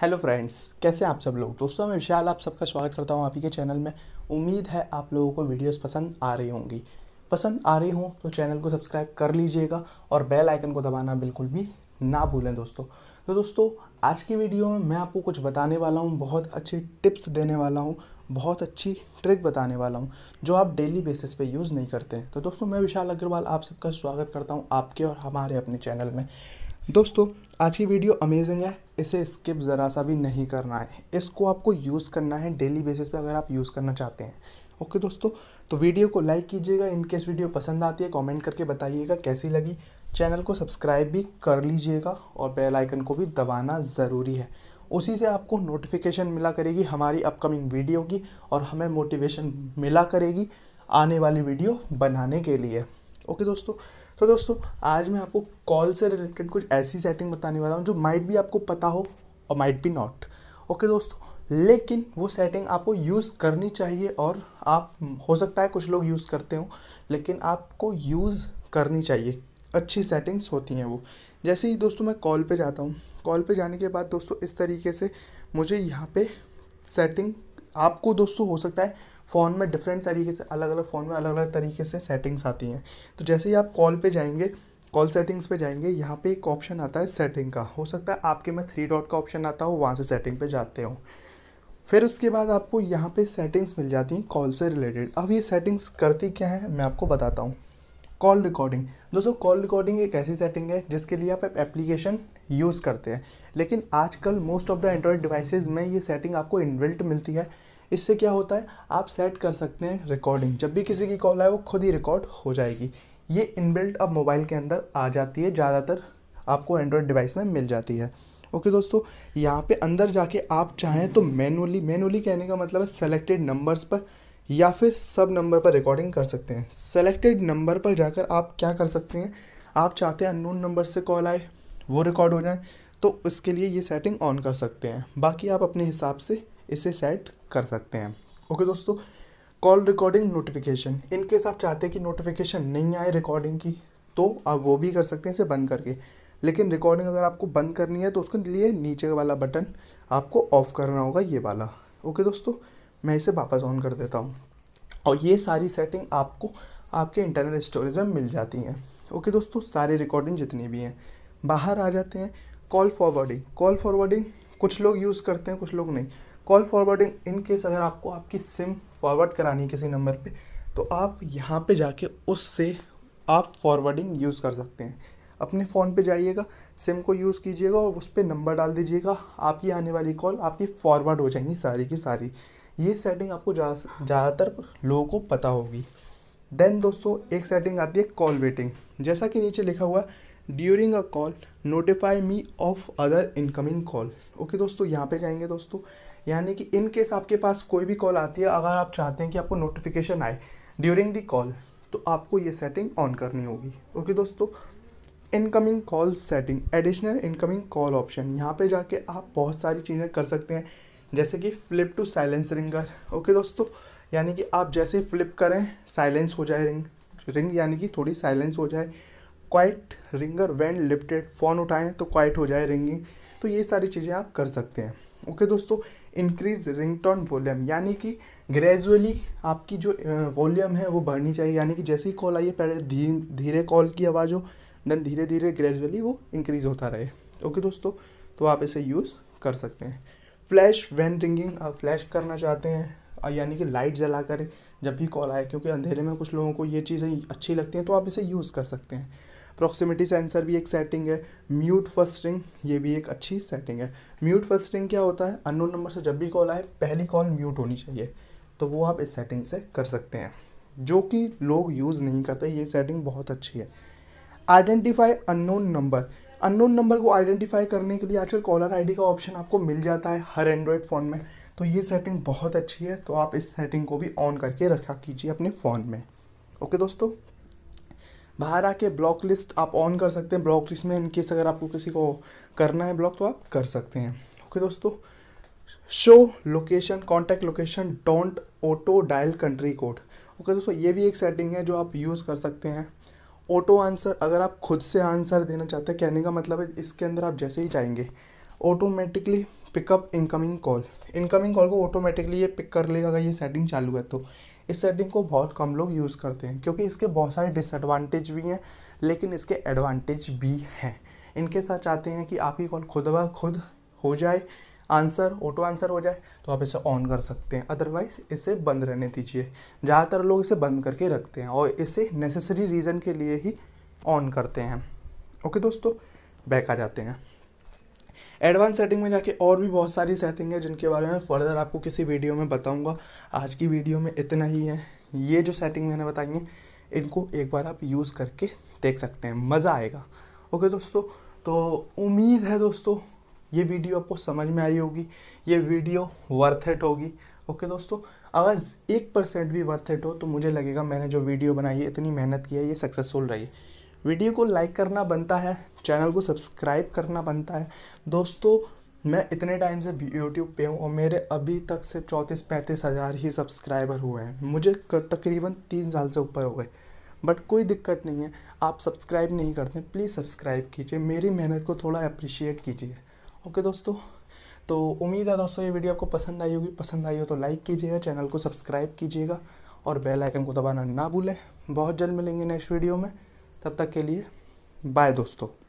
hello friends कैसे आप सब लोग दोस्तों मैं विशाल आप सबका स्वागत करता हूं आप ही के चैनल में उम्मीद है आप लोगों को वीडियोस पसंद आ रही होंगी पसंद आ रही हो तो चैनल को सब्सक्राइब कर लीजिएगा और बेल आइकन को दबाना बिल्कुल भी ना भूलें दोस्तों तो दोस्तों आज की वीडियो में मैं आपको कुछ बताने वाला हूँ बहुत अच्छी टिप्स देने वाला हूँ बहुत अच्छी ट्रिक बताने वाला हूँ जो आप डेली बेसिस पे यूज़ नहीं करते हैं तो दोस्तों मैं विशाल अग्रवाल आप सबका स्वागत करता हूँ आपके और हमारे अपने चैनल में दोस्तों आज की वीडियो अमेजिंग है इसे स्किप ज़रा सा भी नहीं करना है इसको आपको यूज़ करना है डेली बेसिस पे अगर आप यूज़ करना चाहते हैं ओके दोस्तों तो वीडियो को लाइक कीजिएगा इनकेस वीडियो पसंद आती है कमेंट करके बताइएगा कैसी लगी चैनल को सब्सक्राइब भी कर लीजिएगा और बेल आइकन को भी दबाना ज़रूरी है उसी से आपको नोटिफिकेशन मिला करेगी हमारी अपकमिंग वीडियो की और हमें मोटिवेशन मिला करेगी आने वाली वीडियो बनाने के लिए ओके दोस्तों तो दोस्तों आज मैं आपको कॉल से रिलेटेड कुछ ऐसी सेटिंग बताने वाला हूँ जो माइट भी आपको पता हो और माइट भी नॉट ओके दोस्तों लेकिन वो सेटिंग आपको यूज़ करनी चाहिए और आप हो सकता है कुछ लोग यूज़ करते हो लेकिन आपको यूज़ करनी चाहिए अच्छी सेटिंग्स होती हैं वो जैसे ही दोस्तों मैं कॉल पे जाता हूँ कॉल पे जाने के बाद दोस्तों इस तरीके से मुझे यहाँ पे सेटिंग आपको दोस्तों हो सकता है फ़ोन में डिफरेंट तरीके से अलग अलग फ़ोन में अलग अलग तरीके से सेटिंग्स आती हैं तो जैसे ही आप कॉल पे जाएंगे कॉल सेटिंग्स पे जाएंगे यहाँ पे एक ऑप्शन आता है सेटिंग का हो सकता है आपके में थ्री डॉट का ऑप्शन आता हो वहाँ से सेटिंग पे जाते हो फिर उसके बाद आपको यहाँ पे सेटिंग्स मिल जाती हैं कॉल से रिलेटेड अब ये सेटिंग्स करती क्या है मैं आपको बताता हूँ कॉल रिकॉर्डिंग दोस्तों कॉल रिकॉर्डिंग एक ऐसी सेटिंग है जिसके लिए आप एप्लीकेशन यूज़ करते हैं लेकिन आजकल most of the Android devices में ये सेटिंग आपको इनबिल्ट मिलती है इससे क्या होता है आप सेट कर सकते हैं रिकॉर्डिंग जब भी किसी की कॉल आए वो खुद ही रिकॉर्ड हो जाएगी ये इनबिल्ट अब मोबाइल के अंदर आ जाती है ज़्यादातर आपको एंड्रॉयड डिवाइस में मिल जाती है ओके okay, दोस्तों यहाँ पे अंदर जाके आप चाहें तो मैनुअली मैनुअली कहने का मतलब है सेलेक्टेड नंबर्स पर या फिर सब नंबर पर रिकॉर्डिंग कर सकते हैं सेलेक्टेड नंबर पर जाकर आप क्या कर सकते हैं आप चाहते हैं अननोन नंबर से कॉल आए वो रिकॉर्ड हो जाएँ तो उसके लिए ये सेटिंग ऑन कर सकते हैं बाकी आप अपने हिसाब से इसे सेट कर सकते हैं ओके दोस्तों कॉल रिकॉर्डिंग नोटिफिकेशन इनकेस आप चाहते हैं कि नोटिफिकेशन नहीं आए रिकॉर्डिंग की तो आप वो भी कर सकते हैं इसे बंद करके लेकिन रिकॉर्डिंग अगर आपको बंद करनी है तो उसके लिए नीचे वाला बटन आपको ऑफ़ करना होगा ये वाला ओके दोस्तों मैं इसे वापस ऑन कर देता हूँ और ये सारी सेटिंग आपको आपके इंटरनल स्टोरेज में मिल जाती हैं ओके दोस्तों सारी रिकॉर्डिंग जितनी भी हैं बाहर आ जाते हैं कॉल फॉरवर्डिंग कॉल फॉरवर्डिंग कुछ लोग यूज़ करते हैं कुछ लोग नहीं कॉल फॉरवर्डिंग इन केस अगर आपको आपकी सिम फॉरवर्ड करानी है किसी नंबर पे तो आप यहाँ पे जाके उससे आप फॉरवर्डिंग यूज़ कर सकते हैं अपने फ़ोन पे जाइएगा सिम को यूज़ कीजिएगा और उस पर नंबर डाल दीजिएगा आपकी आने वाली कॉल आपकी फॉरवर्ड हो जाएंगी सारी की सारी ये सेटिंग आपको ज़्यादातर लोगों को पता होगी देन दोस्तों एक सेटिंग आती है कॉल वेटिंग जैसा कि नीचे लिखा हुआ है during a call notify me of other incoming call okay दोस्तों यहाँ पे जाएंगे दोस्तों यानी कि इन केस आपके पास कोई भी कॉल आती है अगर आप चाहते हैं कि आपको नोटिफिकेशन आए ड्यूरिंग दी कॉल तो आपको ये सेटिंग ऑन करनी होगी ओके दोस्तों incoming call setting additional incoming call option यहाँ पे जाके आप बहुत सारी चीज़ें कर सकते हैं जैसे कि flip to silence ringer okay दोस्तों यानी कि आप जैसे फ्लिप करें साइलेंस हो जाए रिंग रिंग यानी कि थोड़ी साइलेंस हो जाए quiet ringer when lifted phone उठाएं तो क्वाइट हो जाए रिंगिंग तो ये सारी चीज़ें आप कर सकते हैं ओके okay, दोस्तों इंक्रीज रिंगटोन वॉल्यूम यानी कि ग्रेजुअली आपकी जो वॉल्यूम है वो बढ़नी चाहिए यानी कि जैसे ही कॉल आइए पहले धीरे धीरे कॉल की आवाज़ हो देन धीरे धीरे ग्रेजुअली वो इंक्रीज होता रहे ओके okay, दोस्तों तो आप इसे यूज़ कर सकते हैं फ्लैश वैन रिंगिंग आप फ्लैश करना चाहते हैं यानी कि लाइट जला कर जब भी कॉल आए क्योंकि अंधेरे में कुछ लोगों को ये चीज़ें अच्छी लगती हैं तो आप इसे यूज़ कर सकते हैं प्रॉक्सिमिटी सेंसर भी एक सेटिंग है म्यूट फर्स्ट रिंग ये भी एक अच्छी सेटिंग है म्यूट फर्स्ट रिंग क्या होता है अननोन नंबर से जब भी कॉल आए पहली कॉल म्यूट होनी चाहिए तो वो आप इस सेटिंग से कर सकते हैं जो कि लोग यूज़ नहीं करते ये सेटिंग बहुत अच्छी है identify unknown number unknown number को आइडेंटिफाई करने के लिए आजकल कॉलर आईडी का ऑप्शन आपको मिल जाता है हर एंड्रॉयड फ़ोन में तो ये सेटिंग बहुत अच्छी है तो आप इस सेटिंग को भी ऑन करके रखा कीजिए अपने फ़ोन में ओके दोस्तों बाहर आके ब्लॉक लिस्ट आप ऑन कर सकते हैं ब्लॉक लिस्ट में इनकेस अगर आपको किसी को करना है ब्लॉक तो आप कर सकते हैं ओके okay, दोस्तों show location contact location don't auto dial country code okay दोस्तों ये भी एक सेटिंग है जो आप यूज़ कर सकते हैं ऑटो आंसर अगर आप खुद से आंसर देना चाहते हैं कहने का मतलब है इसके अंदर आप जैसे ही जाएंगे automatically pickup incoming call incoming call को ऑटोमेटिकली ये पिक कर लेगा अगर ये सेटिंग चालू है तो इस सेटिंग को बहुत कम लोग यूज़ करते हैं क्योंकि इसके बहुत सारे डिसएडवांटेज भी हैं लेकिन इसके एडवांटेज भी हैं इनके साथ चाहते हैं कि आपकी कॉल खुद ब खुद हो जाए आंसर ऑटो आंसर हो जाए तो आप इसे ऑन कर सकते हैं अदरवाइज़ इसे बंद रहने दीजिए ज़्यादातर लोग इसे बंद करके रखते हैं और इसे नेसेसरी रीज़न के लिए ही ऑन करते हैं ओके दोस्तों बैक आ जाते हैं एडवांस सेटिंग में जाके और भी बहुत सारी सेटिंग है जिनके बारे में फर्दर आपको किसी वीडियो में बताऊँगा आज की वीडियो में इतना ही है ये जो सेटिंग मैंने बताई है इनको एक बार आप यूज़ करके देख सकते हैं मज़ा आएगा ओके दोस्तों तो उम्मीद है दोस्तों ये वीडियो आपको समझ में आई होगी ये वीडियो वर्थ इट होगी ओके दोस्तों अगर एक परसेंट भी वर्थ इट हो तो मुझे लगेगा मैंने जो वीडियो बनाई है इतनी मेहनत की है ये सक्सेसफुल रही है वीडियो को लाइक करना बनता है चैनल को सब्सक्राइब करना बनता है दोस्तों मैं इतने टाइम से यूट्यूब पे हूँ और मेरे अभी तक से चौंतीस पैंतीस हज़ार ही सब्सक्राइबर हुए हैं मुझे तकरीबन तीन साल से ऊपर हो गए बट कोई दिक्कत नहीं है आप सब्सक्राइब नहीं करते प्लीज़ सब्सक्राइब कीजिए मेरी मेहनत को थोड़ा अप्रिशिएट कीजिए ओके दोस्तों तो उम्मीद है दोस्तों ये वीडियो आपको पसंद आई होगी पसंद आई हो तो लाइक कीजिएगा चैनल को सब्सक्राइब कीजिएगा और बेल आइकन को दबाना ना भूलें बहुत जल्द मिलेंगे नेक्स्ट वीडियो में तब तक के लिए बाय दोस्तों